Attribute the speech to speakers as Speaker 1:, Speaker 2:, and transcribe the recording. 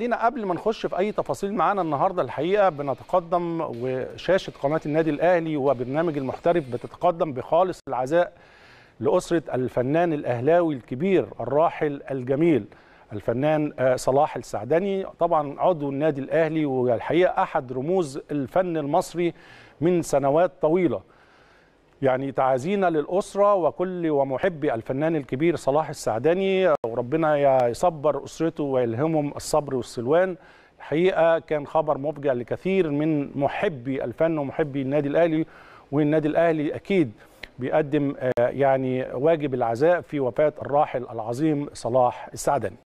Speaker 1: خلينا قبل ما نخش في اي تفاصيل معانا النهارده الحقيقه بنتقدم وشاشه قناه النادي الاهلي وبرنامج المحترف بتتقدم بخالص العزاء لاسره الفنان الاهلاوي الكبير الراحل الجميل الفنان آه، صلاح السعدني طبعا عضو النادي الاهلي والحقيقه احد رموز الفن المصري من سنوات طويله يعني تعازينا للأسرة وكل ومحبي الفنان الكبير صلاح السعداني وربنا يصبر أسرته ويلهمهم الصبر والسلوان الحقيقة كان خبر مفجع لكثير من محبي الفن ومحبي النادي الأهلي والنادي الأهلي أكيد بيقدم آه، يعني واجب العزاء في وفاة الراحل العظيم صلاح السعداني